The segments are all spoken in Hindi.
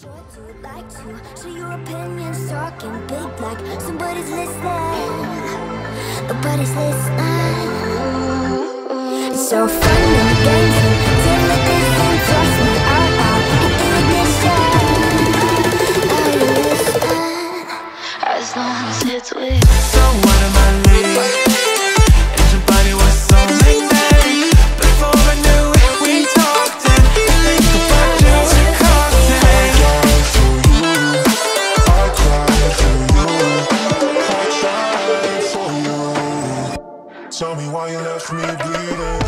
Sure to like to share your opinions, talking big like somebody's listening. Nobody's listening. It's so fun and games. Tell me why you left me bleeding.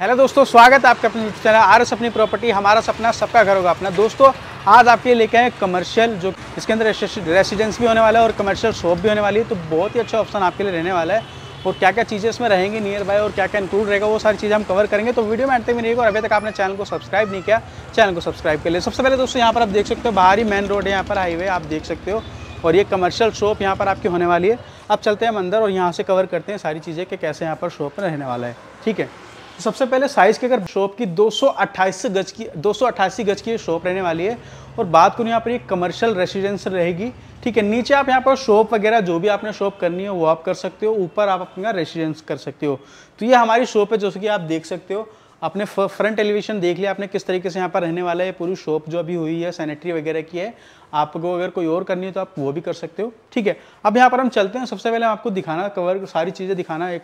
Hello दोस्तों स्वागत है आपके अपने चैनल आर एस अपनी प्रॉपर्टी हमारा सपना सबका घर होगा अपना दोस्तों आज आपके लिए लेके आए कमर्शियल जो इसके अंदर रेसिडेंस भी होने वाला है और कमर्शियल शॉप भी होने वाली है तो बहुत ही अच्छा ऑप्शन आपके लिए रहने वाला है और क्या क्या चीज़ें इसमें रहेंगी नियर बाय और क्या क्या इंक्लूड रहेगा वो सारी चीज़ें हम कवर करेंगे तो वीडियो में एंड तक में और अभी तक आपने चैनल को सब्सक्राइब नहीं किया चैनल को सब्सक्राइब कर लिया सबसे पहले दोस्तों यहाँ पर आप देख सकते हो बाहरी मेन रोड है यहाँ पर हाईवे आप देख सकते हो और ये कमर्शियल शॉप यहाँ पर आपकी होने वाली है अब चलते हैं हम अंदर और यहाँ से कवर करते हैं सारी चीज़ें कि कैसे यहाँ पर शॉप रहने वाला है ठीक है तो सबसे पहले साइज़ की अगर शॉप की दो गज की दो गज की शॉप रहने वाली है और बात करूँ यहाँ पर ये कमर्शियल रेसिडेंस रहेगी ठीक है नीचे आप यहाँ पर शॉप वगैरह जो भी आपने शॉप करनी है वो आप कर सकते हो ऊपर आप अपना रेसिडेंस कर सकते हो तो ये हमारी शॉप है जैसे कि आप देख सकते हो आपने फ्रंट एलिवेशन देख लिया आपने किस तरीके से यहाँ पर रहने वाला है पूरी शॉप जो अभी हुई है सैनिटरी वगैरह की है आपको अगर कोई और करनी है तो आप वो भी कर सकते हो ठीक है अब यहाँ पर हम चलते हैं सबसे पहले आपको दिखाना कवर सारी चीज़ें दिखाना एक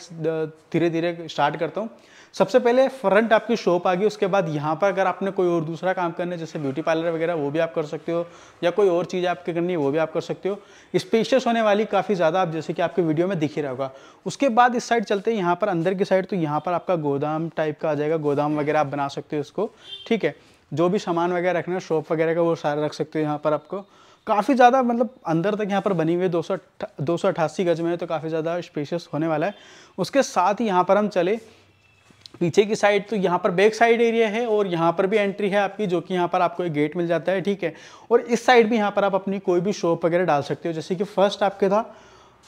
धीरे धीरे स्टार्ट करता हूँ सबसे पहले फ्रंट आपकी शॉप आ गई उसके बाद यहाँ पर अगर आपने कोई और दूसरा काम करना है जैसे ब्यूटी पार्लर वगैरह वो भी आप कर सकते हो या कोई और चीज़ आपकी करनी है वो भी आप कर सकते हो स्पेशियस होने वाली काफ़ी ज़्यादा आप जैसे कि आपके वीडियो में दिख ही रहा होगा उसके बाद इस साइड चलते हैं यहाँ पर अंदर की साइड तो यहाँ पर आपका गोदाम टाइप का आ जाएगा गोदाम वगैरह आप बना सकते हो उसको ठीक है जो भी सामान वगैरह रखना है शॉप वगैरह का वो सारा रख सकते हो यहाँ पर आपको काफ़ी ज़्यादा मतलब अंदर तक यहाँ पर बनी हुई है दो सौ दो सौ गज में तो काफ़ी ज़्यादा स्पेशियस होने वाला है उसके साथ ही यहाँ पर हम चले पीछे की साइड तो यहाँ पर बैक साइड एरिया है और यहाँ पर भी एंट्री है आपकी जो कि यहाँ पर आपको एक गेट मिल जाता है ठीक है और इस साइड भी यहाँ पर आप अपनी कोई भी शॉप वगैरह डाल सकते हो जैसे कि फर्स्ट आपके था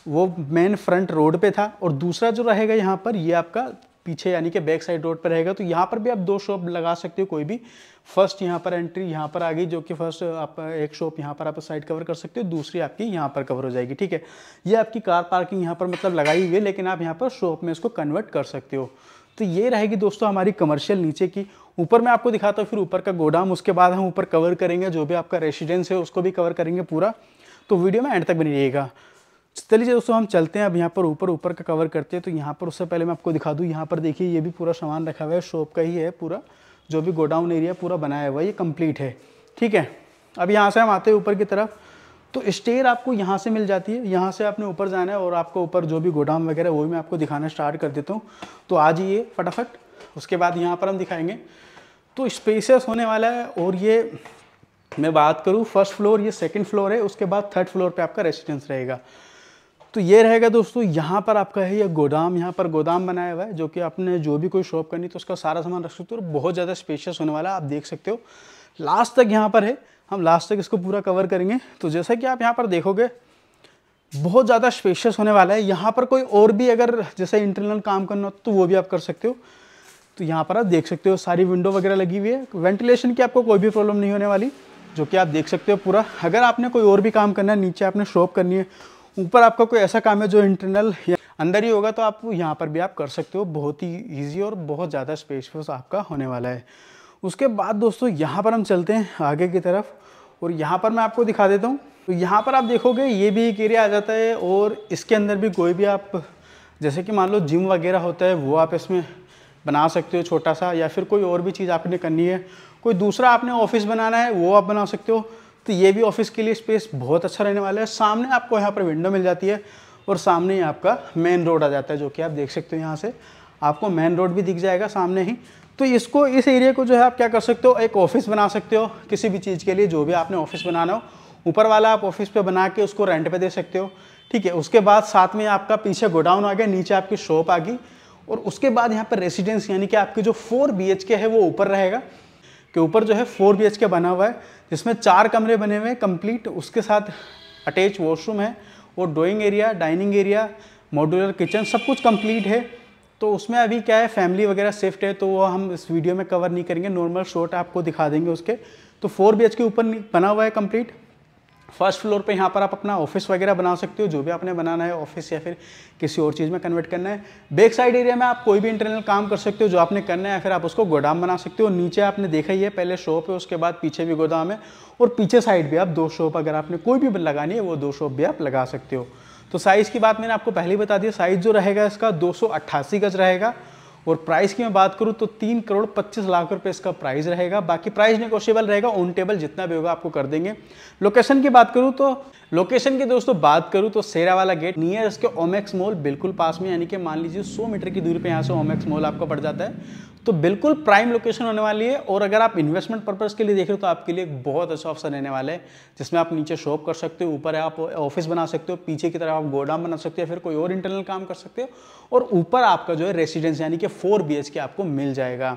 वो मेन फ्रंट रोड पे था और दूसरा जो रहेगा यहाँ पर ये आपका पीछे यानी कि बैक साइड रोड पर रहेगा तो यहाँ पर भी आप दो शॉप लगा सकते हो कोई भी फर्स्ट यहाँ पर एंट्री यहाँ पर आ गई जो कि फर्स्ट आप एक शॉप यहाँ पर आप साइड कवर कर सकते हो दूसरी आपकी यहाँ पर कवर हो जाएगी ठीक है ये आपकी कार पार्किंग यहाँ पर मतलब लगाई हुई है लेकिन आप यहाँ पर शॉप में इसको कन्वर्ट कर सकते हो तो ये रहेगी दोस्तों हमारी कमर्शियल नीचे की ऊपर मैं आपको दिखाता हूँ फिर ऊपर का गोडाम उसके बाद हम ऊपर कवर करेंगे जो भी आपका रेसिडेंस है उसको भी कवर करेंगे पूरा तो वीडियो में एंड तक बनी रहेगा तो चलिए दोस्तों हम चलते हैं अब यहाँ पर ऊपर ऊपर का कवर करते हैं तो यहाँ पर उससे पहले मैं आपको दिखा दूँ यहाँ पर देखिए ये भी पूरा सामान रखा हुआ है शॉप का ही है पूरा जो भी गोडाउन एरिया पूरा बनाया हुआ है ये कंप्लीट है ठीक है अब यहाँ से हम आते हैं ऊपर की तरफ तो स्टेयर आपको यहाँ से मिल जाती है यहाँ से आपने ऊपर जाना है और आपको ऊपर जो भी गोडाउन वगैरह वो भी मैं आपको दिखाना स्टार्ट कर देता हूँ तो आज ये फटाफट उसके बाद यहाँ पर हम दिखाएंगे तो स्पेसियस होने वाला है और ये मैं बात करूँ फर्स्ट फ्लोर ये सेकेंड फ्लोर है उसके बाद थर्ड फ्लोर पर आपका रेसिडेंस रहेगा तो ये रहेगा दोस्तों यहाँ पर आपका है ये गोदाम यहाँ पर गोदाम बनाया हुआ है जो कि आपने जो भी कोई शॉप करनी तो उसका सारा सामान रख सकते हो और बहुत ज़्यादा स्पेशियस होने वाला है आप देख सकते हो लास्ट तक यहाँ पर है हम लास्ट तक इसको पूरा कवर करेंगे तो जैसा कि आप यहाँ पर देखोगे बहुत ज़्यादा स्पेशियस होने वाला है यहाँ पर कोई और भी अगर जैसे इंटरनल काम करना हो तो वो भी आप कर सकते हो तो यहाँ पर आप देख सकते हो सारी विंडो वगैरह लगी हुई है वेंटिलेशन की आपको कोई भी प्रॉब्लम नहीं होने वाली जो कि आप देख सकते हो पूरा अगर आपने कोई और भी काम करना है नीचे आपने शॉप करनी है ऊपर आपका कोई ऐसा काम है जो इंटरनल अंदर ही होगा तो आप यहाँ पर भी आप कर सकते हो बहुत ही ईजी और बहुत ज़्यादा स्पेस आपका होने वाला है उसके बाद दोस्तों यहाँ पर हम चलते हैं आगे की तरफ और यहाँ पर मैं आपको दिखा देता हूँ तो यहाँ पर आप देखोगे ये भी एक एरिया आ जाता है और इसके अंदर भी कोई भी आप जैसे कि मान लो जिम वगैरह होता है वो आप इसमें बना सकते हो छोटा सा या फिर कोई और भी चीज़ आपने करनी है कोई दूसरा आपने ऑफिस बनाना है वो आप बना सकते हो तो ये भी ऑफिस के लिए स्पेस बहुत अच्छा रहने वाला है सामने आपको यहाँ पर विंडो मिल जाती है और सामने ही आपका मेन रोड आ जाता है जो कि आप देख सकते हो यहाँ से आपको मेन रोड भी दिख जाएगा सामने ही तो इसको इस एरिया को जो है आप क्या कर सकते हो एक ऑफिस बना सकते हो किसी भी चीज़ के लिए जो भी आपने ऑफिस बनाना हो ऊपर वाला आप ऑफिस पे बना के उसको रेंट पे दे सकते हो ठीक है उसके बाद साथ में आपका पीछे गोडाउन आ गया नीचे आपकी शॉप आ गई और उसके बाद यहाँ पर रेसिडेंस यानी कि आपके जो फोर बी है वो ऊपर रहेगा के ऊपर जो है फोर बी का बना हुआ है जिसमें चार कमरे बने हुए हैं कम्प्लीट उसके साथ अटैच वॉशरूम है और drawing area dining area modular kitchen सब कुछ कम्प्लीट है तो उसमें अभी क्या है फैमिली वगैरह शिफ्ट है तो वो हम इस वीडियो में कवर नहीं करेंगे नॉर्मल शॉट आपको दिखा देंगे उसके तो फोर बी के ऊपर बना हुआ है कम्प्लीट फर्स्ट फ्लोर पे यहाँ पर आप अपना ऑफिस वगैरह बना सकते हो जो भी आपने बनाना है ऑफिस या फिर किसी और चीज़ में कन्वर्ट करना है बैक साइड एरिया में आप कोई भी इंटरनल काम कर सकते हो जो आपने करना है या फिर आप उसको गोदाम बना सकते हो नीचे आपने देखा ही है पहले शॉप है उसके बाद पीछे भी गोदाम है और पीछे साइड भी आप दो शॉप अगर आपने कोई भी लगानी है वो दो शॉप भी आप लगा सकते हो तो साइज़ की बात मैंने आपको पहले बता दी साइज़ जो रहेगा इसका दो गज रहेगा और प्राइस की मैं बात करूँ तो तीन करोड़ पच्चीस लाख रुपये इसका प्राइस रहेगा बाकी प्राइस निगोशियबल रहेगा ऑन टेबल जितना भी होगा आपको कर देंगे लोकेशन की बात करूँ तो लोकेशन की दोस्तों बात करूँ तो सेरा वाला गेट नियर इसके ओमेक्स मॉल बिल्कुल पास में यानी कि मान लीजिए सौ मीटर की दूरी पर यहाँ से ओमेक्स मॉल आपका पड़ जाता है तो बिल्कुल प्राइम लोकेशन होने वाली है और अगर आप इन्वेस्टमेंट पर्पज़ के लिए देख रहे हो तो आपके लिए बहुत अच्छा ऑप्शन रहने वाला है जिसमें आप नीचे शॉप कर सकते हो ऊपर आप ऑफिस बना सकते हो पीछे की तरफ आप गोडाउन बना सकते हो फिर कोई और इंटरनल काम कर सकते हो और ऊपर आपका जो है रेसिडेंस यानी कि फोर बी के आपको मिल जाएगा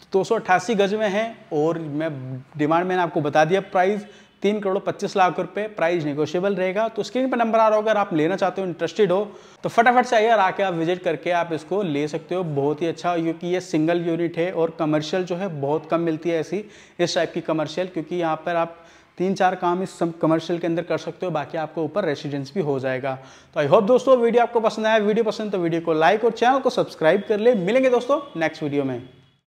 तो दो सौ अट्ठासी गज में है और मैं डिमांड मैंने आपको बता दिया प्राइस तीन करोड़ पच्चीस लाख रुपए प्राइस निगोशियबल रहेगा तो स्क्रीन पर नंबर आ रहा होगा अगर आप लेना चाहते हो इंटरेस्टेड हो तो फटाफट से आइए आके आप विजिट करके आप इसको ले सकते हो बहुत ही अच्छा क्योंकि ये सिंगल यूनिट है और कमर्शियल जो है बहुत कम मिलती है ऐसी इस टाइप की कमर्शियल क्योंकि यहाँ पर आप तीन चार काम इस सब कमर्शियल के अंदर कर सकते हो बाकी आपको ऊपर रेसिडेंस भी हो जाएगा तो आई होप दोस्तों वीडियो आपको पसंद आया वीडियो पसंद तो वीडियो को लाइक और चैनल को सब्सक्राइब कर ले मिलेंगे दोस्तों नेक्स्ट वीडियो में